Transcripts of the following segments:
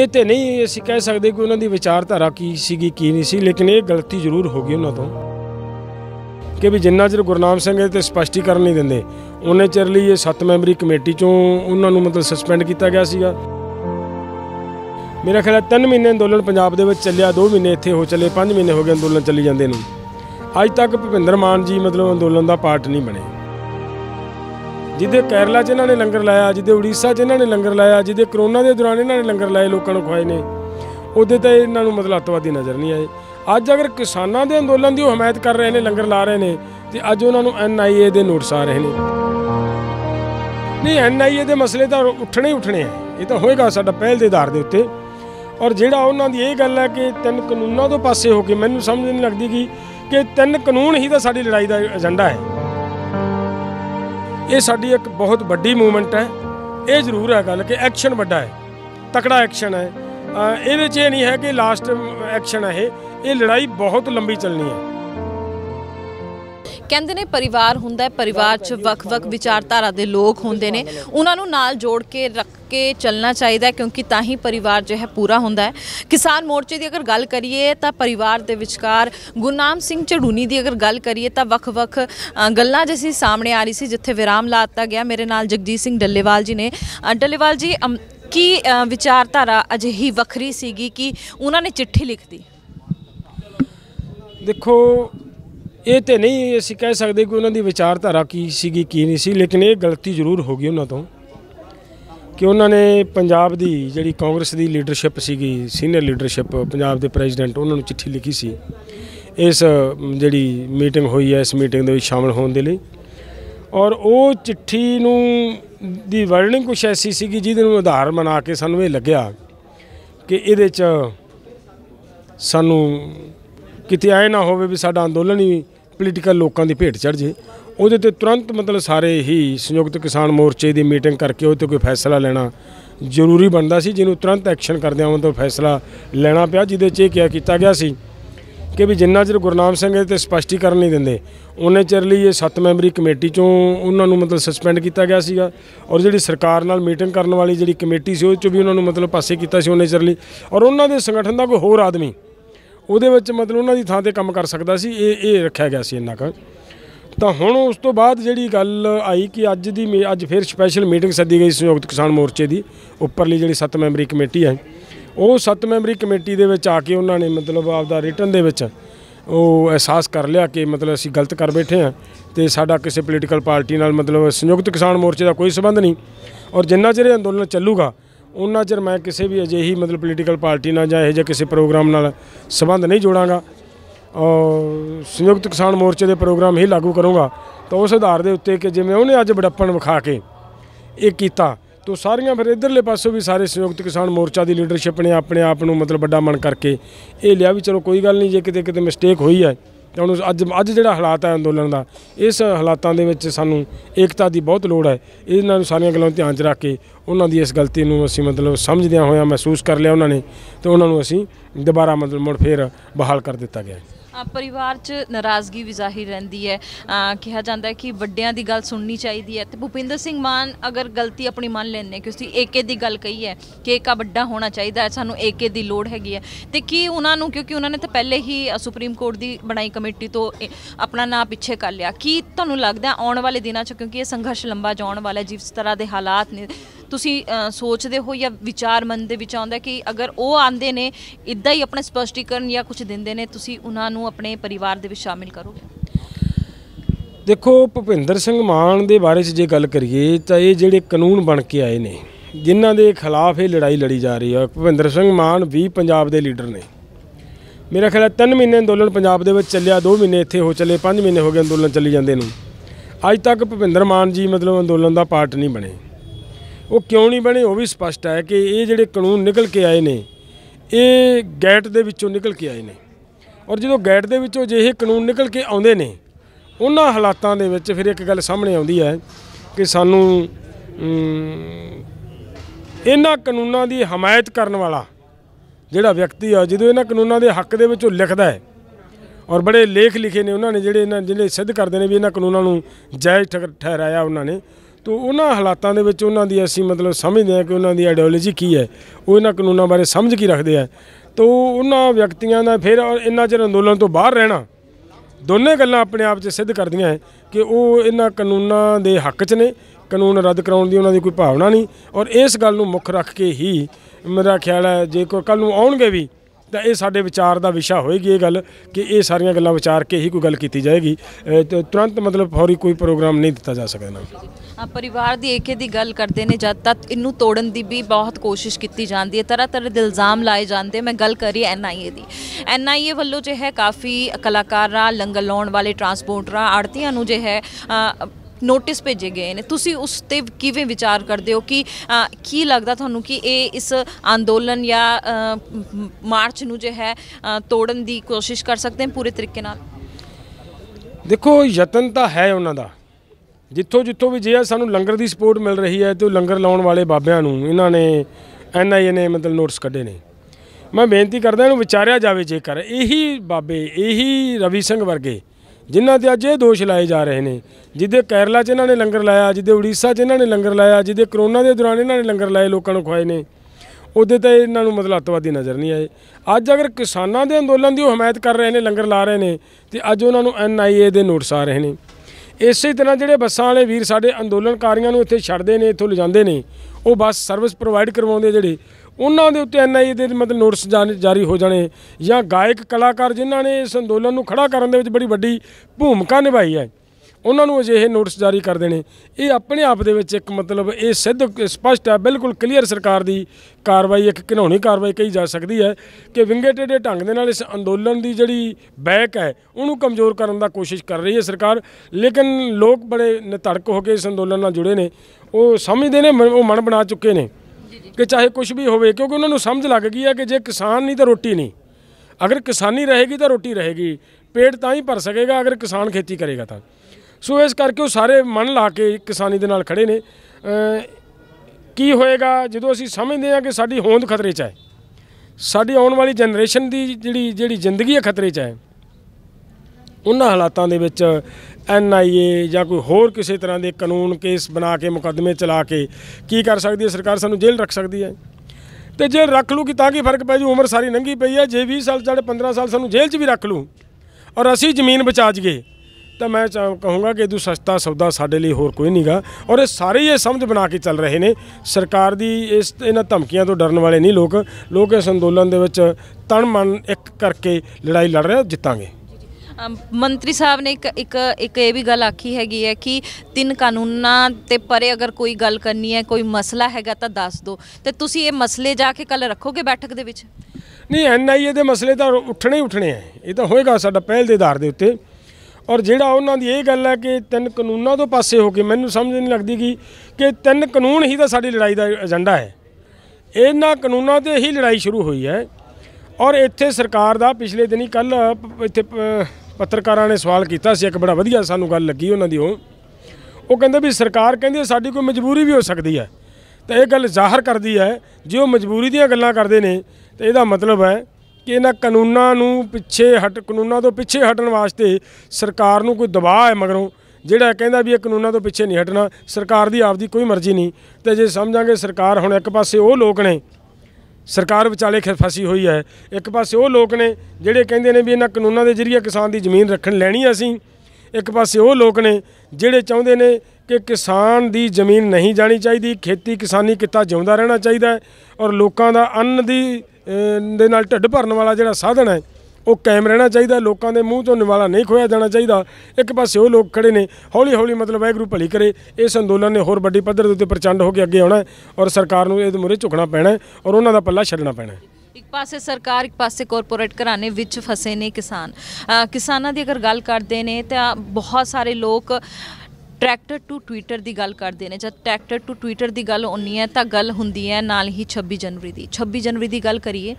ਇਹ ਤੇ ਨਹੀਂ ਅਸੀਂ ਕਹਿ ਸਕਦੇ ਕਿ ਉਹਨਾਂ ਦੀ ਵਿਚਾਰਧਾਰਾ ਕੀ ਸੀਗੀ ਕੀ ਨਹੀਂ ਸੀ ਲੇਕਿਨ ਇਹ ਗਲਤੀ ਜ਼ਰੂਰ ਹੋ ਗਈ ਉਹਨਾਂ ਤੋਂ ਕਿ ਵੀ ਜਿੰਨਾ ਚਿਰ ਗੁਰਨਾਮ ਸਿੰਘ ਇਹ ਤੇ ਸਪਸ਼ਟੀਕਰਨ ਨਹੀਂ ਦਿੰਦੇ ਉਹਨੇ ਚਿਰ ਲਈ ਇਹ 7 ਮੈਂਬਰੀ ਕਮੇਟੀ ਚੋਂ ਉਹਨਾਂ ਨੂੰ ਮਤਲਬ ਸਸਪੈਂਡ ਕੀਤਾ ਗਿਆ ਸੀਗਾ ਮੇਰਾ ਖਿਆਲ ਹੈ 3 ਮਹੀਨੇ ਅੰਦੋਲਨ ਪੰਜਾਬ ਦੇ ਵਿੱਚ ਚੱਲਿਆ 2 ਮਹੀਨੇ ਇੱਥੇ ਹੋ ਚੱਲੇ 5 ਮਹੀਨੇ ਹੋ ਗਏ ਅੰਦੋਲਨ ਚੱਲੀ ਜਾਂਦੇ ਨੂੰ ਅੱਜ ਤੱਕ ਭਵਿੰਦਰ ਮਾਨ ਜੀ ਮਤਲਬ ਅੰਦੋਲਨ ਦਾ ਪਾਰਟ ਨਹੀਂ ਬਣੇ ਜਿੱਦੇ ਕੇਰਲਾ 'ਚ ਇਹਨਾਂ ਨੇ ਲੰਗਰ ਲਾਇਆ ਜਿੱਦੇ ਉੜੀਸਾ 'ਚ ਇਹਨਾਂ ਨੇ ਲੰਗਰ ਲਾਇਆ ਜਿੱਦੇ ਕਰੋਨਾ ਦੇ ਦੌਰਾਨ ਇਹਨਾਂ ਨੇ ਲੰਗਰ ਲਾਏ ਲੋਕਾਂ ਨੂੰ ਖਵਾਏ ਨੇ ਉਹਦੇ ਤਾਂ ਇਹਨਾਂ ਨੂੰ ਮਤਲਬ ਅੱਤਵਾਦੀ ਨਜ਼ਰ ਨਹੀਂ ਆਏ ਅੱਜ ਅਗਰ ਕਿਸਾਨਾਂ ਦੇ ਅੰਦੋਲਨ ਦੀ ਉਹ ਹਮਾਇਤ ਕਰ ਰਹੇ ਨੇ ਲੰਗਰ ਲਾ ਰਹੇ ਨੇ ਤੇ ਅੱਜ ਉਹਨਾਂ ਨੂੰ ਐਨਆਈਏ ਦੇ ਨੋਟਿਸ ਆ ਰਹੇ ਨੇ ਨਹੀਂ ਐਨਆਈਏ ਦੇ ਮਸਲੇ ਤਾਂ ਉੱਠਣੇ ਹੀ ਉੱਠਣੇ ਆ ਇਹ ਤਾਂ ਹੋਏਗਾ ਸਾਡਾ ਪਹਿਲ ਦੇ ਆਧਾਰ ਦੇ ਉੱਤੇ ਔਰ ਜਿਹੜਾ ਉਹਨਾਂ ਦੀ ਇਹ ਗੱਲ ਹੈ ਕਿ ਤਿੰਨ ਕਾਨੂੰਨਾਂ ਤੋਂ ਪਾਸੇ ਹੋ ਕੇ ਮੈਨੂੰ ਸਮਝ ਨਹੀਂ ਲੱਗਦੀ ਕਿ ਤਿੰਨ ਕਾਨੂੰਨ ਹੀ ਤਾਂ ਸਾਡੀ ਲੜਾਈ ਦਾ ਏਜੰਡਾ ਹੈ ਇਹ ਸਾਡੀ ਇੱਕ ਬਹੁਤ ਵੱਡੀ ਮੂਵਮੈਂਟ ਹੈ ਇਹ ਜ਼ਰੂਰ ਹੈ ਗੱਲ ਕਿ ਐਕਸ਼ਨ ਵੱਡਾ ਹੈ ਤਕੜਾ ਐਕਸ਼ਨ ਹੈ ਇਹ ਵਿੱਚ ਇਹ ਨਹੀਂ ਹੈ ਕਿ ਲਾਸਟ ਐਕਸ਼ਨ ਹੈ ਇਹ ਇਹ ਲੜਾਈ ਬਹੁਤ ਲੰਬੀ ਚੱਲਣੀ ਹੈ ਕਹਿੰਦੇ ਨੇ ਪਰਿਵਾਰ ਹੁੰਦਾ ਹੈ ਪਰਿਵਾਰ 'ਚ ਵੱਖ-ਵੱਖ ਵਿਚਾਰਧਾਰਾ ਦੇ ਲੋਕ ਹੁੰਦੇ ਨੇ ਉਹਨਾਂ ਨੂੰ ਨਾਲ ਜੋੜ ਕੇ ਰੱਖ ਕੇ ਚੱਲਣਾ ਚਾਹੀਦਾ ਕਿਉਂਕਿ ਤਾਂ ਹੀ ਪਰਿਵਾਰ ਜੋ ਹੈ ਪੂਰਾ ਹੁੰਦਾ ਹੈ ਕਿਸਾਨ ਮੋਰਚੇ ਦੀ ਅਗਰ ਗੱਲ ਕਰੀਏ ਤਾਂ ਪਰਿਵਾਰ ਦੇ ਵਿਚਕਾਰ ਗੁਨਾਮ ਸਿੰਘ ਚੜੂਨੀ ਦੀ ਅਗਰ ਗੱਲ ਕਰੀਏ ਤਾਂ ਵੱਖ-ਵੱਖ ਗੱਲਾਂ ਜਿਸੀ ਸਾਹਮਣੇ ਆ ਰਹੀ ਸੀ ਜਿੱਥੇ ਵਿਰਾਮ ਲਾਤਾ ਗਿਆ ਮੇਰੇ ਨਾਲ ਜਗਜੀਤ ਸਿੰਘ ਡੱਲੇਵਾਲ ਜੀ ਨੇ ਡੱਲੇਵਾਲ ਜੀ ਕੀ ਵਿਚਾਰਧਾਰਾ ਅਜਿਹੀ ਵੱਖਰੀ ਸੀਗੀ ਕਿ ਉਹਨਾਂ ਨੇ ਚਿੱਠੀ ਲਿਖਦੀ ਦੇਖੋ ਇਹ ਤੇ ਨਹੀਂ ਅਸੀਂ ਕਹਿ ਸਕਦੇ ਕਿ ਉਹਨਾਂ ਦੀ ਵਿਚਾਰਧਾਰਾ ਕੀ ਸੀਗੀ ਕੀ ਨਹੀਂ ਸੀ ਲੇਕਿਨ ਇਹ ਗਲਤੀ ਜ਼ਰੂਰ ਹੋ ਗਈ ਉਹਨਾਂ ਤੋਂ ਕਿ ਉਹਨਾਂ ਨੇ ਪੰਜਾਬ ਦੀ ਜਿਹੜੀ ਕਾਂਗਰਸ ਦੀ ਲੀਡਰਸ਼ਿਪ ਸੀਗੀ ਸੀਨੀਅਰ ਲੀਡਰਸ਼ਿਪ ਪੰਜਾਬ ਦੇ ਪ੍ਰੈਜ਼ੀਡੈਂਟ ਉਹਨਾਂ ਨੂੰ ਚਿੱਠੀ ਲਿਖੀ ਸੀ ਇਸ ਜਿਹੜੀ ਮੀਟਿੰਗ ਹੋਈ ਹੈ ਇਸ ਮੀਟਿੰਗ ਦੇ ਵਿੱਚ ਸ਼ਾਮਲ ਹੋਣ ਦੇ ਲਈ ਔਰ ਉਹ ਚਿੱਠੀ ਨੂੰ ਦੀ ਵਰਡਿੰਗ ਕੁਝ ਐਸੀ ਸੀਗੀ ਜਿਹਦੇ ਨੂੰ ਆਧਾਰ ਬਣਾ ਕੇ ਸਾਨੂੰ ਇਹ ਲੱਗਿਆ ਕਿ ਇਹਦੇ 'ਚ ਸਾਨੂੰ ਕਿਤੇ ਆਏ ਨਾ ਹੋਵੇ ਵੀ ਸਾਡਾ ਅੰਦੋਲਨ ਹੀ ਪੋਲੀਟੀਕਲ ਲੋਕਾਂ ਦੀ ਭੇਟ ਚੜ ਜੇ ਉਹਦੇ ਤੇ ਤੁਰੰਤ ਮਤਲਬ ਸਾਰੇ ਹੀ ਸੰਯੁਕਤ ਕਿਸਾਨ ਮੋਰਚੇ ਦੀ ਮੀਟਿੰਗ ਕਰਕੇ ਉਹ ਤੇ ਕੋਈ ਫੈਸਲਾ ਲੈਣਾ ਜ਼ਰੂਰੀ ਬਣਦਾ ਸੀ ਜਿਹਨੂੰ ਤੁਰੰਤ ਐਕਸ਼ਨ ਕਰਦੇ ਆਉਣ ਤੋਂ ਫੈਸਲਾ ਲੈਣਾ ਪਿਆ ਜਿਹਦੇ 'ਚ ਇਹ ਕਿਹਾ ਕੀਤਾ ਗਿਆ ਸੀ ਕਿ ਵੀ ਜਿੰਨਾ ਚਿਰ ਗੁਰਨਾਮ ਸਿੰਘ ਇਹ ਤੇ ਸਪਸ਼ਟੀਕਰਨ ਨਹੀਂ ਦਿੰਦੇ ਉਹਨੇ ਚਿਰ ਲਈ ਇਹ 7 ਮੈਂਬਰੀ ਕਮੇਟੀ ਚੋਂ ਉਹਨਾਂ ਨੂੰ ਮਤਲਬ ਸਸਪੈਂਡ ਕੀਤਾ ਗਿਆ ਸੀਗਾ ਔਰ ਜਿਹੜੀ ਸਰਕਾਰ ਨਾਲ ਮੀਟਿੰਗ ਕਰਨ ਵਾਲੀ ਜਿਹੜੀ ਕਮੇਟੀ ਸੀ ਉਹ ਚੋਂ ਵੀ ਉਹਨਾਂ ਨੂੰ ਮਤਲਬ ਪਾਸੇ ਕੀਤਾ ਸੀ ਉਹਨੇ ਚਿਰ ਲਈ ਔਰ ਉਹਨਾਂ ਦੇ ਸੰਗਠਨ ਦਾ ਕੋਈ ਹੋਰ ਆਦਮੀ ਉਹਦੇ ਵਿੱਚ ਮਤਲਬ ਉਹਨਾਂ ਦੀ ਥਾਂ ਤੇ ਕੰਮ ਕਰ ਸਕਦਾ ਸੀ ਇਹ ਇਹ ਰੱਖਿਆ ਗਿਆ ਸੀ ਇੰਨਾ ਕਾ ਤਾਂ ਹੁਣ ਉਸ ਤੋਂ ਬਾਅਦ ਜਿਹੜੀ ਗੱਲ ਆਈ ਕਿ ਅੱਜ ਦੀ ਅੱਜ ਫਿਰ ਸਪੈਸ਼ਲ ਮੀਟਿੰਗ ਸੱਦੀ ਗਈ ਸੰਯੁਕਤ ਕਿਸਾਨ ਮੋਰਚੇ ਦੀ ਉੱਪਰਲੀ ਜਿਹੜੀ 7 ਮੈਂਬਰੀ ਕਮੇਟੀ ਹੈ ਉਹ 7 ਮੈਂਬਰੀ ਕਮੇਟੀ ਦੇ ਵਿੱਚ ਆ ਕੇ ਉਹਨਾਂ ਨੇ ਮਤਲਬ ਆਪਦਾ ਰਿਟਰਨ ਦੇ ਵਿੱਚ ਉਹ ਅਹਿਸਾਸ ਕਰ ਲਿਆ ਕਿ ਮਤਲਬ ਅਸੀਂ ਗਲਤ ਕਰ ਬੈਠੇ ਹਾਂ ਤੇ ਸਾਡਾ ਕਿਸੇ ਪੋਲੀਟੀਕਲ ਪਾਰਟੀ ਨਾਲ ਮਤਲਬ ਸੰਯੁਕਤ ਕਿਸਾਨ ਮੋਰਚੇ ਦਾ ਕੋਈ ਸਬੰਧ ਨਹੀਂ ਔਰ ਜਿੰਨਾ ਚਿਰ ਇਹ ਅੰਦੋਲਨ ਚੱਲੂਗਾ ਉਹਨਾਂ ਚਿਰ ਮੈਂ ਕਿਸੇ ਵੀ ਅਜਿਹੀ ਮਤਲਬ ਪੋਲੀਟੀਕਲ ਪਾਰਟੀ ਨਾਲ ਜਾਂ ਇਹੋ ਜਿਹੇ ਕਿਸੇ ਪ੍ਰੋਗਰਾਮ ਨਾਲ ਸਬੰਧ ਨਹੀਂ ਜੋੜਾਂਗਾ ਸੰਯੁਕਤ ਕਿਸਾਨ ਮੋਰਚੇ ਦੇ ਪ੍ਰੋਗਰਾਮ ਹੀ ਲਾਗੂ ਕਰੂੰਗਾ ਤਾਂ ਉਸ ਆਧਾਰ ਦੇ ਉੱਤੇ ਕਿ ਜਿਵੇਂ ਉਹਨੇ ਅੱਜ ਵਿੜੱਪਣ ਵਿਖਾ ਕੇ ਇਹ ਕੀਤਾ ਤੋ ਸਾਰੀਆਂ ਫਿਰ ਇਧਰਲੇ ਪਾਸੋਂ ਵੀ ਸਾਰੇ ਸੰਯੁਕਤ ਕਿਸਾਨ ਮੋਰਚਾ ਦੀ ਲੀਡਰਸ਼ਿਪ ਨੇ ਆਪਣੇ ਆਪ ਨੂੰ ਮਤਲਬ ਵੱਡਾ ਮਨ ਕਰਕੇ ਇਹ ਲਿਆ ਵੀ ਚਲੋ ਕੋਈ ਗੱਲ ਨਹੀਂ ਜੇ ਕਿਤੇ ਕਿਤੇ ਮਿਸਟੇਕ ਹੋਈ ਹੈ ਤਾਂ ਉਹਨੂੰ ਅੱਜ ਅੱਜ ਜਿਹੜਾ ਹਾਲਾਤ ਹੈ ਅੰਦੋਲਨ ਦਾ ਇਸ ਹਾਲਾਤਾਂ ਦੇ ਵਿੱਚ ਸਾਨੂੰ ਏਕਤਾ ਦੀ ਬਹੁਤ ਲੋੜ ਹੈ ਇਹਨਾਂ ਨੂੰ ਸਾਰੀਆਂ ਗੱਲਾਂ ਧਿਆਨ 'ਚ ਰੱਖ ਕੇ ਉਹਨਾਂ ਦੀ ਇਸ ਗਲਤੀ ਨੂੰ ਅਸੀਂ ਮਤਲਬ ਸਮਝਦਿਆਂ ਹੋਇਆਂ ਮਹਿਸੂਸ ਕਰ ਲਿਆ ਉਹਨਾਂ ਨੇ ਤੇ ਉਹਨਾਂ ਨੂੰ ਅਸੀਂ ਦੁਬਾਰਾ ਮਤਲਬ ਮੁੜ ਫੇਰ ਬਹਾਲ ਕਰ ਦਿੱਤਾ ਗਿਆ ਪਰਿਵਾਰ 'ਚ ਨਾਰਾਜ਼ਗੀ ਵੀ ਜ਼ਾਹਿਰ ਰਹਿੰਦੀ ਹੈ ਕਿਹਾ ਜਾਂਦਾ ਹੈ ਕਿ ਵੱਡਿਆਂ ਦੀ ਗੱਲ ਸੁਣਨੀ ਚਾਹੀਦੀ ਹੈ ਤੇ ਭੁਪਿੰਦਰ ਸਿੰਘ ਮਾਨ ਅਗਰ ਗਲਤੀ ਆਪਣੀ ਮੰਨ ਲੈਂਦੇ ਕਿ ਉਸਦੀ ਏਕੇ ਦੀ ਗੱਲ ਕਹੀ ਹੈ ਕਿ ਏਕਾ ਵੱਡਾ ਹੋਣਾ ਚਾਹੀਦਾ ਹੈ ਸਾਨੂੰ ਏਕੇ ਦੀ ਲੋੜ ਹੈਗੀ ਹੈ ਤੇ ਕੀ ਉਹਨਾਂ ਨੂੰ ਕਿਉਂਕਿ ਉਹਨਾਂ ਨੇ ਤਾਂ ਪਹਿਲੇ ਹੀ ਸੁਪਰੀਮ ਕੋਰਟ ਦੀ ਬਣਾਈ ਕਮੇਟੀ ਤੋਂ ਆਪਣਾ ਨਾਂ ਪਿੱਛੇ ਕਰ ਲਿਆ ਕੀ ਤੁਹਾਨੂੰ ਲੱਗਦਾ ਆਉਣ ਵਾਲੇ ਦਿਨਾਂ 'ਚ ਕਿਉਂਕਿ ਇਹ ਸੰਘਰਸ਼ ਲੰਬਾ ਜਾਣ ਵਾਲਾ ਜਿਸ ਤਰ੍ਹਾਂ ਦੇ ਹਾਲਾਤ ਨੇ ਤੁਸੀਂ ਸੋਚਦੇ ਹੋ ਜਾਂ ਵਿਚਾਰ ਮਨ ਦੇ ਵਿੱਚ ਆਉਂਦਾ ਕਿ ਅਗਰ ਉਹ ਆਂਦੇ ਨੇ ਇਦਾਂ ਹੀ ਆਪਣਾ ਸਪਸ਼ਟੀਕਰਨ ਜਾਂ ਕੁਝ ਦਿੰਦੇ ਨੇ ਤੁਸੀਂ ਉਹਨਾਂ ਨੂੰ ਆਪਣੇ ਪਰਿਵਾਰ ਦੇ ਵਿੱਚ ਸ਼ਾਮਿਲ ਕਰੋਗੇ ਦੇਖੋ ਭੁਪਿੰਦਰ ਸਿੰਘ ਮਾਨ ਦੇ ਬਾਰੇ ਵਿੱਚ ਜੇ ਗੱਲ ਕਰੀਏ ਤਾਂ ਇਹ ਜਿਹੜੇ ਕਾਨੂੰਨ ਬਣ ਕੇ ਆਏ ਨੇ ਜਿਨ੍ਹਾਂ ਦੇ ਖਿਲਾਫ ਇਹ ਲੜਾਈ ਲੜੀ ਜਾ ਰਹੀ ਹੈ ਭੁਪਿੰਦਰ ਸਿੰਘ ਮਾਨ ਵੀ ਪੰਜਾਬ ਦੇ ਲੀਡਰ ਨੇ ਮੇਰਾ ਖਿਆਲ ਹੈ 3 ਮਹੀਨੇ ਅੰਦੋਲਨ ਪੰਜਾਬ ਦੇ ਵਿੱਚ ਚੱਲਿਆ 2 ਮਹੀਨੇ ਇੱਥੇ ਹੋ ਚੱਲੇ 5 ਮਹੀਨੇ ਹੋ ਗਏ ਅੰਦੋਲਨ ਚੱਲੀ ਜਾਂਦੇ ਨੂੰ ਅੱਜ ਤੱਕ ਭੁਪਿੰਦਰ ਮਾਨ ਜੀ ਮਤਲਬ ਅੰਦੋਲਨ ਦਾ ਪਾਰਟ ਨਹੀਂ ਬਣੇ ਉਹ ਕਿਉਂ ਨਹੀਂ ਬਣੇ ਉਹ ਵੀ ਸਪਸ਼ਟ ਹੈ ਕਿ ਇਹ ਜਿਹੜੇ ਕਾਨੂੰਨ ਨਿਕਲ ਕੇ ਆਏ ਨੇ ਇਹ ਗੈਟ ਦੇ ਵਿੱਚੋਂ ਨਿਕਲ ਕੇ ਆਏ ਨੇ ਔਰ ਜਦੋਂ ਗੈਟ ਦੇ ਵਿੱਚੋਂ ਜਿਹੇ ਕਾਨੂੰਨ ਨਿਕਲ ਕੇ ਆਉਂਦੇ ਨੇ ਉਹਨਾਂ ਹਾਲਾਤਾਂ ਦੇ ਵਿੱਚ ਫਿਰ ਇੱਕ ਗੱਲ ਸਾਹਮਣੇ ਆਉਂਦੀ ਹੈ ਕਿ ਸਾਨੂੰ ਇਹਨਾਂ ਕਾਨੂੰਨਾਂ ਦੀ ਹਮਾਇਤ ਕਰਨ ਵਾਲਾ ਜਿਹੜਾ ਵਿਅਕਤੀ ਆ ਜਦੋਂ ਇਹਨਾਂ ਕਾਨੂੰਨਾਂ ਦੇ ਹੱਕ ਦੇ ਵਿੱਚੋਂ ਲਿਖਦਾ ਹੈ ਔਰ ਬੜੇ ਲੇਖ ਲਿਖੇ ਨੇ ਉਹਨਾਂ ਨੇ ਜਿਹੜੇ ਇਹਨਾਂ ਜਿਹੜੇ ਸਿੱਧ ਕਰਦੇ ਨੇ ਵੀ ਇਹਨਾਂ ਕਾਨੂੰਨਾਂ ਨੂੰ ਜਾਇਜ਼ ਠਹਿਰਾਇਆ ਉਹਨਾਂ ਨੇ ਤੋ ਉਹਨਾਂ ਹਾਲਾਤਾਂ ਦੇ ਵਿੱਚ ਉਹਨਾਂ ਦੀ ਅਸੀਂ ਮਤਲਬ ਸਮਝਦੇ ਹਾਂ ਕਿ ਉਹਨਾਂ ਦੀ ਆਈਡੀਓਲੋਜੀ ਕੀ ਹੈ ਉਹ ਇਹਨਾਂ ਕਾਨੂੰਨਾਂ ਬਾਰੇ ਸਮਝ ਕੀ ਰੱਖਦੇ ਆ ਤੋ ਉਹਨਾਂ ਵਿਅਕਤੀਆਂ ਦਾ ਫਿਰ ਇੰਨਾ ਚਿਰ ਅੰਦੋਲਨ ਤੋਂ ਬਾਹਰ ਰਹਿਣਾ ਦੋਨੇ ਗੱਲਾਂ ਆਪਣੇ ਆਪ 'ਚ ਸਿੱਧ ਕਰਦੀਆਂ ਹੈ ਕਿ ਉਹ ਇਹਨਾਂ ਕਾਨੂੰਨਾਂ ਦੇ ਹੱਕ 'ਚ ਨੇ ਕਾਨੂੰਨ ਰੱਦ ਕਰਾਉਣ ਦੀ ਉਹਨਾਂ ਦੀ ਕੋਈ ਭਾਵਨਾ ਨਹੀਂ ਔਰ ਇਸ ਗੱਲ ਨੂੰ ਮੁੱਖ ਰੱਖ ਕੇ ਹੀ ਮੇਰਾ ਖਿਆਲ ਹੈ ਜੇ ਕੋਈ ਕੱਲ ਨੂੰ ਆਉਣਗੇ ਵੀ ਤਾਂ ਇਹ ਸਾਡੇ ਵਿਚਾਰ ਦਾ ਵਿਸ਼ਾ ਹੋਏਗੀ ਇਹ ਗੱਲ ਕਿ ਇਹ ਸਾਰੀਆਂ ਗੱਲਾਂ ਵਿਚਾਰ ਕੇ ਹੀ ਕੋਈ ਗੱਲ ਕੀਤੀ ਜਾਏਗੀ ਤੁਰੰਤ ਮਤਲਬ ਫੌਰੀ ਕੋਈ ਪ੍ਰੋਗਰਾਮ ਨਹੀਂ ਦਿੱਤਾ ਜਾ ਸਕਦਾ ਨਾ ਪਰਿਵਾਰ ਦੀ ਏਕੇ ਦੀ ਗੱਲ ਕਰਦੇ ਨੇ ਜਦ ਤੱਕ ਇਹਨੂੰ ਤੋੜਨ ਦੀ ਵੀ ਬਹੁਤ ਕੋਸ਼ਿਸ਼ ਕੀਤੀ ਜਾਂਦੀ ਹੈ ਤਰ੍ਹਾਂ ਤਰ੍ਹਾਂ ਦੇ ਇਲਜ਼ਾਮ ਲਾਏ ਜਾਂਦੇ ਮੈਂ ਗੱਲ ਕਰੀ ਐਨਆਈਏ ਦੀ ਐਨਆਈਏ ਵੱਲੋਂ ਜੇ ਹੈ ਕਾਫੀ ਕਲਾਕਾਰਾਂ ਲੰਗਰ ਲਾਉਣ ਵਾਲੇ ਟਰਾਂਸਪੋਰਟਰਾਂ ਆੜਤੀਆਂ ਨੂੰ ਜੇ ਹੈ ਨੋਟਿਸ ਭੇਜੇ ਗਏ ਨੇ ਤੁਸੀਂ ਉਸ ਤੇ ਕਿਵੇਂ ਵਿਚਾਰ ਕਰਦੇ ਹੋ ਕਿ ਕੀ ਲੱਗਦਾ ਤੁਹਾਨੂੰ ਕਿ ਇਹ ਇਸ ਅੰਦੋਲਨ ਜਾਂ ਮਾਰਚ ਨੂੰ ਜੋ ਹੈ ਤੋੜਨ ਦੀ ਕੋਸ਼ਿਸ਼ ਕਰ ਸਕਦੇ ਹਨ ਪੂਰੇ ਤਰੀਕੇ ਨਾਲ ਦੇਖੋ ਯਤਨ ਤਾਂ ਹੈ ਉਹਨਾਂ ਦਾ ਜਿੱਥੋਂ ਜਿੱਥੋਂ ਵੀ ਜੇ ਸਾਨੂੰ ਲੰਗਰ ਦੀ ਸਪੋਰਟ ਮਿਲ ਰਹੀ ਹੈ ਤੇ ਉਹ ਲੰਗਰ ਲਾਉਣ ਵਾਲੇ ਬਾਬਿਆਂ ਨੂੰ ਇਹਨਾਂ ਨੇ ਐਨਆਈਏ ਨੇ ਮਤਲਬ ਨੋਟਿਸ ਕੱਢੇ ਨੇ ਮੈਂ ਬੇਨਤੀ ਕਰਦਾ ਇਹਨੂੰ ਵਿਚਾਰਿਆ ਜਾਵੇ ਜੇਕਰ ਇਹੀ ਬਾਬੇ ਇਹੀ ਰਵੀ ਸਿੰਘ ਵਰਗੇ ਜਿਨ੍ਹਾਂ ਤੇ ਅੱਜ ਇਹ ਦੋਸ਼ ਲਾਏ ਜਾ ਰਹੇ ਨੇ ਜਿੱਦੇ ਕੇਰਲਾ 'ਚ ਇਹਨਾਂ ਨੇ ਲੰਗਰ ਲਾਇਆ ਜਿੱਦੇ ਉੜੀਸਾ 'ਚ ਇਹਨਾਂ ਨੇ ਲੰਗਰ ਲਾਇਆ ਜਿੱਦੇ ਕਰੋਨਾ ਦੇ ਦੌਰਾਨ ਇਹਨਾਂ ਨੇ ਲੰਗਰ ਲਾਏ ਲੋਕਾਂ ਨੂੰ ਖਵਾਏ ਨੇ ਉਹਦੇ ਤੇ ਇਹਨਾਂ ਨੂੰ ਮਤਲਬ ਅੱਤਵਾਦੀ ਨਜ਼ਰ ਨਹੀਂ ਆਏ ਅੱਜ ਅਗਰ ਕਿਸਾਨਾਂ ਦੇ ਅੰਦੋਲਨ ਦੀ ਉਹ ਹਮਾਇਤ ਕਰ ਰਹੇ ਨੇ ਲੰਗਰ ਲਾ ਰਹੇ ਨੇ ਤੇ ਅੱਜ ਉਹਨਾਂ ਨੂੰ ਐਨਆਈਏ ਦੇ ਨੋਟਿਸ ਆ ਰਹੇ ਨੇ ਇਸੇ ਤਰ੍ਹਾਂ ਜਿਹੜੇ ਬੱਸਾਂ ਵਾਲੇ ਵੀਰ ਸਾਡੇ ਅੰਦੋਲਨਕਾਰੀਆਂ ਨੂੰ ਇੱਥੇ ਛੱਡਦੇ ਨੇ ਇੱਥੋਂ ਲਿਜਾਂਦੇ ਨੇ ਉਹ ਬੱਸ ਸਰਵਿਸ ਪ੍ਰੋਵਾਈਡ ਕਰਵਾਉਂਦੇ ਜਿਹੜੇ ਉਹਨਾਂ ਦੇ ਉੱਤੇ ਐਨਆਈਏ ਦੇ ਮਤਲਬ ਨੋਟਿਸ ਜਾਰੀ ਹੋ ਜਾਣੇ ਜਾਂ ਗਾਇਕ ਕਲਾਕਾਰ ਜਿਨ੍ਹਾਂ ਨੇ ਇਸ ਅੰਦੋਲਨ ਨੂੰ ਖੜਾ ਕਰਨ ਦੇ ਵਿੱਚ ਬੜੀ ਵੱਡੀ ਭੂਮਿਕਾ ਨਿਭਾਈ ਹੈ ਉਹਨਾਂ ਨੂੰ ਅਜਿਹੇ ਨੋਟਿਸ ਜਾਰੀ ਕਰ ਦੇਣੇ ਇਹ ਆਪਣੇ ਆਪ ਦੇ ਵਿੱਚ ਇੱਕ ਮਤਲਬ ਇਹ ਸਿੱਧ ਸਪਸ਼ਟ ਹੈ ਬਿਲਕੁਲ ਕਲੀਅਰ ਸਰਕਾਰ ਦੀ ਕਾਰਵਾਈ ਇੱਕ ਘਿਨੌਣੀ ਕਾਰਵਾਈ ਕਹੀ ਜਾ ਸਕਦੀ ਹੈ ਕਿ ਵਿੰਗੇ ਟੇਡੇ ਢੰਗ ਦੇ ਨਾਲ ਇਸ ਅੰਦੋਲਨ ਦੀ ਜਿਹੜੀ ਬੈਕ ਹੈ ਉਹਨੂੰ ਕਮਜ਼ੋਰ ਕਰਨ ਦਾ ਕੋਸ਼ਿਸ਼ ਕਰ ਰਹੀ ਹੈ ਸਰਕਾਰ ਲੇਕਿਨ ਲੋਕ ਬੜੇ ਨਿਤੜਕ ਹੋ ਕੇ ਇਸ ਅੰਦੋਲਨ ਨਾਲ ਜੁੜੇ ਨੇ ਉਹ ਸਮਝਦੇ ਨੇ ਉਹ ਮਨ ਬਣਾ ਚੁੱਕੇ ਨੇ ਕਿ ਚਾਹੇ ਕੁਝ ਵੀ ਹੋਵੇ ਕਿਉਂਕਿ ਉਹਨਾਂ ਨੂੰ ਸਮਝ ਲੱਗ ਗਈ ਹੈ ਕਿ ਜੇ ਕਿਸਾਨ ਨਹੀਂ ਤਾਂ ਰੋਟੀ ਨਹੀਂ ਅਗਰ ਕਿਸਾਨੀ ਰਹੇਗੀ ਤਾਂ ਰੋਟੀ ਰਹੇਗੀ ਪੇਟ ਤਾਂ ਹੀ ਭਰ ਸਕੇਗਾ ਅਗਰ ਕਿਸਾਨ ਖੇਤੀ ਕਰੇਗਾ ਤਾਂ ਸੋ ਇਸ ਕਰਕੇ ਉਹ ਸਾਰੇ ਮਨ ਲਾ ਕੇ ਕਿਸਾਨੀ ਦੇ ਨਾਲ ਖੜੇ ਨੇ ਕੀ ਹੋਏਗਾ ਜਦੋਂ ਅਸੀਂ ਸਮਝਦੇ ਹਾਂ ਕਿ ਸਾਡੀ ਹੋਂਦ ਖਤਰੇ 'ਚ ਹੈ ਸਾਡੀ ਆਉਣ ਵਾਲੀ ਜਨਰੇਸ਼ਨ ਦੀ ਜਿਹੜੀ ਜਿਹੜੀ ਜ਼ਿੰਦਗੀ ਹੈ ਖਤਰੇ 'ਚ ਹੈ ਉਹਨਾਂ ਹਾਲਾਤਾਂ ਦੇ ਵਿੱਚ ਐਨਆਈਏ ਜਾਂ ਕੋਈ ਹੋਰ ਕਿਸੇ ਤਰ੍ਹਾਂ ਦੇ ਕਾਨੂੰਨ ਕੇਸ ਬਣਾ ਕੇ ਮੁਕੱਦਮੇ ਚਲਾ ਕੇ ਕੀ ਕਰ ਸਕਦੀ ਹੈ ਸਰਕਾਰ ਸਾਨੂੰ ਜੇਲ੍ਹ ਰੱਖ ਸਕਦੀ ਹੈ ਤੇ ਜੇ ਰੱਖ ਲੂਗੀ ਤਾਂ ਕੀ ਫਰਕ ਪੈ ਜੂ ਉਮਰ ਸਾਰੀ ਲੰਗੀ ਪਈ ਹੈ ਜੇ 20 ਸਾਲ ਸਾਡੇ 15 ਸਾਲ ਸਾਨੂੰ ਜੇਲ੍ਹ 'ਚ ਵੀ ਰੱਖ ਲੂ ਔਰ ਅਸੀਂ ਜ਼ਮੀਨ ਬਚਾ ਜਗੇ ਤਾਂ ਮੈਂ ਕਹੂੰਗਾ ਕਿ ਇਹ ਦੂ ਸਸਤਾ ਸੌਦਾ ਸਾਡੇ ਲਈ ਹੋਰ ਕੋਈ ਨਹੀਂਗਾ ਔਰ ਇਹ ਸਾਰੇ ਇਹ ਸਮਝ ਬਣਾ ਕੇ ਚੱਲ ਰਹੇ ਨੇ ਸਰਕਾਰ ਦੀ ਇਸ ਇਹਨਾਂ ਧਮਕੀਆਂ ਤੋਂ ਡਰਨ ਵਾਲੇ ਨਹੀਂ ਲੋਕ ਲੋਕ ਇਸ ਅੰਦੋਲਨ ਦੇ ਵਿੱਚ ਤਣ ਮਨ ਇੱਕ ਕਰਕੇ ਲੜਾਈ ਲੜ ਰਹੇ ਜਿੱਤਾਂਗੇ ਮੰਤਰੀ ਸਾਹਿਬ ਨੇ ਇੱਕ ਇੱਕ ਇੱਕ ਇਹ ਵੀ ਗੱਲ ਆਖੀ ਹੈਗੀ ਹੈ ਕਿ ਤਿੰਨ ਕਾਨੂੰਨਾਂ ਤੇ ਪਰੇ ਅਗਰ ਕੋਈ ਗੱਲ ਕਰਨੀ ਹੈ ਕੋਈ ਮਸਲਾ ਹੈਗਾ ਤਾਂ ਦੱਸ ਦਿਓ ਤੇ ਤੁਸੀਂ ਇਹ ਮਸਲੇ ਜਾ ਕੇ ਕੱਲ ਰੱਖੋਗੇ ਬੈਠਕ ਦੇ ਵਿੱਚ ਨਹੀਂ ਐਨਆਈਏ ਦੇ ਮਸਲੇ ਤਾਂ ਉੱਠਣੇ ਹੀ ਉੱਠਣੇ ਆ ਇਹ ਤਾਂ ਹੋਏਗਾ ਸਾਡਾ ਪਹਿਲ ਦੇ ਆਧਾਰ ਦੇ ਉੱਤੇ ਔਰ ਜਿਹੜਾ ਉਹਨਾਂ ਦੀ ਇਹ ਗੱਲ ਹੈ ਕਿ ਤਿੰਨ ਕਾਨੂੰਨਾਂ ਤੋਂ ਪਾਸੇ ਹੋ ਕੇ ਮੈਨੂੰ ਸਮਝ ਨਹੀਂ ਲੱਗਦੀ ਕਿ ਕਿ ਤਿੰਨ ਕਾਨੂੰਨ ਹੀ ਤਾਂ ਸਾਡੀ ਲੜਾਈ ਦਾ ਏਜੰਡਾ ਹੈ ਇਹਨਾਂ ਕਾਨੂੰਨਾਂ ਤੇ ਹੀ ਲੜਾਈ ਸ਼ੁਰੂ ਹੋਈ ਹੈ ਔਰ ਇੱਥੇ ਸਰਕਾਰ ਦਾ ਪਿਛਲੇ ਦਿਨੀ ਕੱਲ ਇੱਥੇ ਪੱਤਰਕਾਰਾਂ ਨੇ ਸਵਾਲ ਕੀਤਾ ਸੀ ਇੱਕ ਬੜਾ ਵਧੀਆ ਸਾਨੂੰ ਗੱਲ ਲੱਗੀ ਉਹਨਾਂ ਦੀ ਉਹ ਉਹ ਕਹਿੰਦੇ ਵੀ ਸਰਕਾਰ ਕਹਿੰਦੀ ਹੈ ਸਾਡੀ ਕੋਈ ਮਜਬੂਰੀ ਵੀ ਹੋ ਸਕਦੀ ਹੈ ਤਾਂ ਇਹ ਗੱਲ ਜ਼ਾਹਰ ਕਰਦੀ ਹੈ ਜੇ ਉਹ ਮਜਬੂਰੀ ਦੀਆਂ ਗੱਲਾਂ ਕਰਦੇ ਨੇ ਤਾਂ ਇਹਦਾ ਮਤਲਬ ਹੈ ਕਿ ਇਹਨਾਂ ਕਾਨੂੰਨਾਂ ਨੂੰ ਪਿੱਛੇ ਹਟ ਕਾਨੂੰਨਾਂ ਤੋਂ ਪਿੱਛੇ ਹਟਣ ਵਾਸਤੇ ਸਰਕਾਰ ਨੂੰ ਕੋਈ ਦਬਾਅ ਹੈ ਮਗਰੋਂ ਜਿਹੜਾ ਕਹਿੰਦਾ ਵੀ ਇਹ ਕਾਨੂੰਨਾਂ ਤੋਂ ਪਿੱਛੇ ਨਹੀਂ ਹਟਣਾ ਸਰਕਾਰ ਦੀ ਆਪਦੀ ਕੋਈ ਮਰਜ਼ੀ ਨਹੀਂ ਤੇ ਜੇ ਸਮਝਾਂਗੇ ਸਰਕਾਰ ਹੁਣ ਇੱਕ ਪਾਸੇ ਉਹ ਲੋਕ ਨੇ ਸਰਕਾਰ ਵਿਚਾਲੇ ਫਸੀ ਹੋਈ ਹੈ ਇੱਕ ਪਾਸੇ ਉਹ ਲੋਕ ਨੇ ਜਿਹੜੇ ਕਹਿੰਦੇ ਨੇ ਵੀ ਇਹਨਾਂ ਕਾਨੂੰਨਾਂ ਦੇ ਜ਼ਰੀਏ ਕਿਸਾਨ ਦੀ ਜ਼ਮੀਨ ਰੱਖਣ ਲੈਣੀ ਅਸੀਂ ਇੱਕ ਪਾਸੇ ਉਹ ਲੋਕ ਨੇ ਜਿਹੜੇ ਚਾਹੁੰਦੇ ਨੇ ਕਿ ਕਿਸਾਨ ਦੀ ਜ਼ਮੀਨ ਨਹੀਂ ਜਾਣੀ ਚਾਹੀਦੀ ਖੇਤੀ ਕਿਸਾਨੀ ਕਿੱਤਾ ਜਿਉਂਦਾ ਰਹਿਣਾ ਚਾਹੀਦਾ ਔਰ ਲੋਕਾਂ ਦਾ ਅੰਨ ਦੀ ਦੇ ਨਾਲ ਢੱਡ ਭਰਨ ਵਾਲਾ ਜਿਹੜਾ ਸਾਧਨ ਹੈ ਉਹ ਕਾਇਮ ਰਹਿਣਾ ਚਾਹੀਦਾ ਲੋਕਾਂ ਦੇ ਮੂੰਹ ਤੋਂ ਨਿਵਾਲਾ ਨਹੀਂ ਖੋਇਆ ਜਾਣਾ ਚਾਹੀਦਾ ਇੱਕ ਪਾਸੇ ਉਹ ਲੋਕ ਖੜੇ ਨੇ ਹੌਲੀ ਹੌਲੀ ਮਤਲਬ ਵਾਹਿਗੁਰੂ ਭਲੀ ਕਰੇ ਇਸ ਅੰਦੋਲਨ ਨੇ ਹੋਰ ਵੱਡੀ ਪੱਧਰ ਦੇ ਉੱਤੇ ਪ੍ਰਚੰਡ ਹੋ ਕੇ ਅੱਗੇ ਆਉਣਾ ਔਰ ਸਰਕਾਰ ਨੂੰ ਇਹਦੇ ਮੂਰੇ ਝੁਕਣਾ ਪੈਣਾ ਔਰ ਉਹਨਾਂ ਦਾ ਪੱਲਾ ਛੱਡਣਾ ਪੈਣਾ ਇੱਕ ਪਾਸੇ ਸਰਕਾਰ ਇੱਕ ਪਾਸੇ ਕਾਰਪੋਰੇਟ ਘਰਾਣੇ ਵਿੱਚ ਫਸੇ ਨੇ ਕਿਸਾਨ ਕਿਸਾਨਾਂ ਦੀ ਅਗਰ ਗੱਲ ਕਰਦੇ ਨੇ ਤਾਂ ਬਹੁਤ ਸਾਰੇ ਲੋਕ ਟਰੈਕਟਰ ਟੂ ਟਵਿੱਟਰ ਦੀ ਗੱਲ ਕਰਦੇ ਨੇ ਜਦ ਟਰੈਕਟਰ ਟੂ ਟਵਿੱਟਰ ਦੀ ਗੱਲ ਹੁੰਨੀ ਹੈ ਤਾਂ ਗੱਲ ਹੁੰਦੀ ਹੈ ਨਾਲ ਹੀ 26 ਜਨਵਰੀ ਦੀ 26 ਜਨਵਰੀ ਦੀ ਗੱਲ ਕਰੀਏ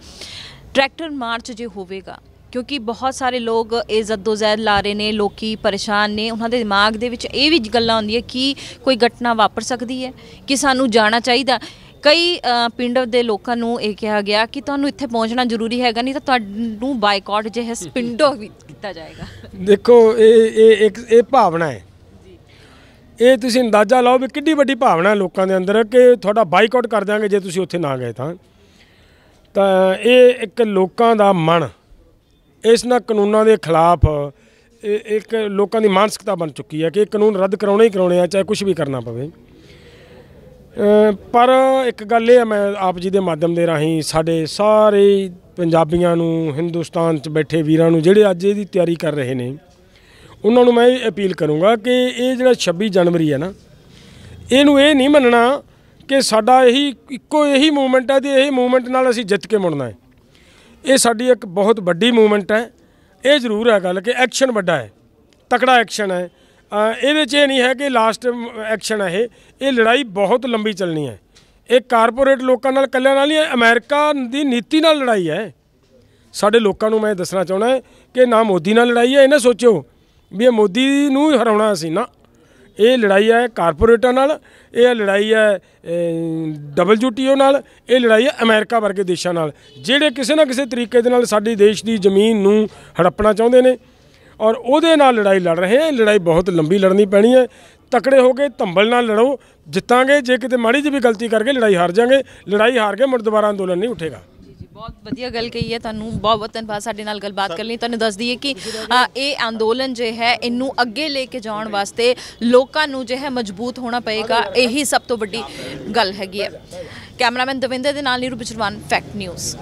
ਟਰੈਕਟਰ ਮਾਰਚ ਜੇ ਹੋਵੇਗਾ ਕਿਉਂਕਿ ਬਹੁਤ ਸਾਰੇ ਲੋਕ ਇਹ ਜ਼ੈਦ ਲਾ ਰਹੇ ਨੇ ਲੋਕੀ ਪਰੇਸ਼ਾਨ ਨੇ ਉਹਨਾਂ ਦੇ ਦਿਮਾਗ ਦੇ ਵਿੱਚ ਇਹ ਵੀ ਗੱਲਾਂ ਹੁੰਦੀਆਂ ਕਿ ਕੋਈ ਘਟਨਾ ਵਾਪਰ ਸਕਦੀ ਹੈ ਕਿ ਸਾਨੂੰ ਜਾਣਾ ਚਾਹੀਦਾ ਕਈ ਪਿੰਡ ਦੇ ਲੋਕਾਂ ਨੂੰ ਇਹ ਕਿਹਾ ਗਿਆ ਕਿ ਤੁਹਾਨੂੰ ਇੱਥੇ ਪਹੁੰਚਣਾ ਜ਼ਰੂਰੀ ਹੈਗਾ ਨਹੀਂ ਤਾਂ ਤੁਹਾਨੂੰ ਬਾਈਕਾਟ ਜਿਹੇ ਸਪਿੰਡੋ ਵੀ ਕੀਤਾ ਜਾਏਗਾ ਦੇਖੋ ਇਹ ਇਹ ਇੱਕ ਇਹ ਭਾਵਨਾ ਹੈ ਜੀ ਇਹ ਤੁਸੀਂ ਅੰਦਾਜ਼ਾ ਲਾਓ ਵੀ ਕਿੰਨੀ ਵੱਡੀ ਭਾਵਨਾ ਲੋਕਾਂ ਦੇ ਅੰਦਰ ਕਿ ਤੁਹਾਡਾ ਬਾਈਕਾਟ ਕਰ ਦਾਂਗੇ ਜੇ ਤੁਸੀਂ ਉੱਥੇ ਨਾ ਗਏ ਤਾਂ ਤਾਂ ਇਹ ਇੱਕ ਲੋਕਾਂ ਦਾ ਮਨ ਇਸ ਨਾਲ ਕਾਨੂੰਨਾਂ ਦੇ ਖਿਲਾਫ ਇੱਕ ਲੋਕਾਂ ਦੀ ਮਾਨਸਿਕਤਾ ਬਣ ਚੁੱਕੀ ਹੈ ਕਿ ਇਹ ਕਾਨੂੰਨ ਰੱਦ ਕਰਾਉਣੇ ਹੀ ਕਰਾਉਣੇ ਆ ਚਾਹੇ ਕੁਝ ਵੀ ਕਰਨਾ ਪਵੇ ਪਰ ਇੱਕ ਗੱਲ ਇਹ ਹੈ ਮੈਂ ਆਪ ਜੀ ਦੇ ਮਾਧਿਅਮ ਦੇ ਰਾਹੀਂ ਸਾਡੇ ਸਾਰੇ ਪੰਜਾਬੀਆਂ ਨੂੰ ਹਿੰਦੁਸਤਾਨ 'ਚ ਬੈਠੇ ਵੀਰਾਂ ਨੂੰ ਜਿਹੜੇ ਅੱਜ ਇਹਦੀ ਤਿਆਰੀ ਕਰ ਰਹੇ ਨੇ ਉਹਨਾਂ ਨੂੰ ਮੈਂ ਇਹ ਅਪੀਲ ਕਰੂੰਗਾ ਕਿ ਇਹ ਜਿਹੜਾ 26 ਜਨਵਰੀ ਹੈ ਨਾ ਇਹਨੂੰ ਇਹ ਨਹੀਂ ਮੰਨਣਾ ਕਿ ਸਾਡਾ ਇਹੀ ਇੱਕੋ ਇਹੀ ਮੂਵਮੈਂਟ ਹੈ ਤੇ ਇਹੀ ਮੂਵਮੈਂਟ ਨਾਲ ਅਸੀਂ ਜਿੱਤ ਕੇ ਮੁੜਨਾ ਹੈ ਇਹ ਸਾਡੀ ਇੱਕ ਬਹੁਤ ਵੱਡੀ ਮੂਵਮੈਂਟ ਹੈ ਇਹ ਜ਼ਰੂਰ ਹੈ ਗੱਲ ਕਿ ਐਕਸ਼ਨ ਵੱਡਾ ਹੈ ਤਕੜਾ ਐਕਸ਼ਨ ਹੈ ਇਹਦੇ 'ਚ ਇਹ ਨਹੀਂ ਹੈ ਕਿ ਲਾਸਟ ਐਕਸ਼ਨ ਹੈ ਇਹ ਇਹ ਲੜਾਈ ਬਹੁਤ ਲੰਬੀ ਚੱਲਣੀ ਹੈ ਇਹ ਕਾਰਪੋਰੇਟ ਲੋਕਾਂ ਨਾਲ ਕੱਲਿਆਂ ਨਾਲ ਨਹੀਂ ਅਮਰੀਕਾ ਦੀ ਨੀਤੀ ਨਾਲ ਲੜਾਈ ਹੈ ਸਾਡੇ ਲੋਕਾਂ ਨੂੰ ਮੈਂ ਦੱਸਣਾ ਚਾਹੁੰਦਾ ਕਿ ਨਾ ਮੋਦੀ ਨਾਲ ਲੜਾਈ ਹੈ ਇਹਨਾਂ ਸੋਚੋ ਸੋਚਿਓ ਵੀ ਇਹ ਮੋਦੀ ਨੂੰ ਹਰਾਉਣਾ ਸੀ ਨਾ ਇਹ ਲੜਾਈ ਹੈ ਕਾਰਪੋਰੇਟਾਂ ਨਾਲ ਇਹ ਲੜਾਈ ਹੈ ਡਬਲਯੂਟੀਓ ਨਾਲ ਇਹ ਲੜਾਈ ਹੈ ਅਮਰੀਕਾ ਵਰਗੇ ਦੇਸ਼ਾਂ ਨਾਲ ਜਿਹੜੇ ਕਿਸੇ ਨਾ ਕਿਸੇ ਤਰੀਕੇ ਦੇ ਨਾਲ ਸਾਡੀ ਦੇਸ਼ ਦੀ ਜ਼ਮੀਨ ਨੂੰ ਹੜੱਪਣਾ ਚਾਹੁੰਦੇ ਨੇ ਔਰ ਉਹਦੇ ਨਾਲ ਲੜਾਈ ਲੜ ਰਹੇ ਹੈ ਲੜਾਈ ਬਹੁਤ ਲੰਬੀ ਲੜਨੀ ਪੈਣੀ ਹੈ ਤਕੜੇ ਹੋ ਕੇ ਧੰਬਲ ਨਾਲ ਲੜੋ ਜਿੱਤਾਂਗੇ ਜੇ ਕਿਤੇ ਮਾੜੀ ਜਿਹੀ ਵੀ ਗਲਤੀ ਕਰਕੇ ਲੜਾਈ ਹਾਰ ਜਾਾਂਗੇ ਲੜਾਈ ਹਾਰ ਕੇ ਮੁੜ ਦੁਬਾਰਾ ਅੰਦੋਲਨ ਨਹੀਂ ਉੱਠੇਗਾ ਬਹੁਤ ਵਧੀਆ ਗੱਲ ਕਹੀ ਹੈ ਤੁਹਾਨੂੰ ਬਹੁਤ ਬਹੁਤ ਧੰਨਵਾਦ ਸਾਡੇ ਨਾਲ ਗੱਲਬਾਤ ਕਰਨ ਲਈ ਤੁਹਾਨੂੰ ਦੱਸ ਦਈਏ ਕਿ ਇਹ ਅੰਦੋਲਨ ਜੇ ਹੈ ਇਹਨੂੰ ਅੱਗੇ ਲੈ ਕੇ ਜਾਣ ਵਾਸਤੇ ਲੋਕਾਂ ਨੂੰ ਜੇ ਹੈ ਮਜ਼ਬੂਤ ਹੋਣਾ ਪਏਗਾ ਇਹੀ ਸਭ ਤੋਂ ਵੱਡੀ ਗੱਲ ਹੈਗੀ ਹੈ ਕੈਮਰਾਮੈਨ ਦਵਿੰਦਰ ਦੇ ਨਾਲ ਨੀਰੂ ਬਿਚਰਵਾਨ ਫੈਕਟ ਨਿਊਜ਼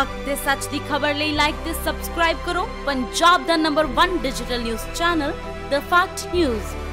ਹੱਕ ਤੇ ਸੱਚ ਦੀ ਖਬਰ ਲਈ ਲਾਈਕ ਤੇ ਸਬਸਕ੍ਰਾਈਬ ਕਰੋ ਪੰਜਾਬ ਦਾ ਨੰਬਰ 1 digital news channel the fact news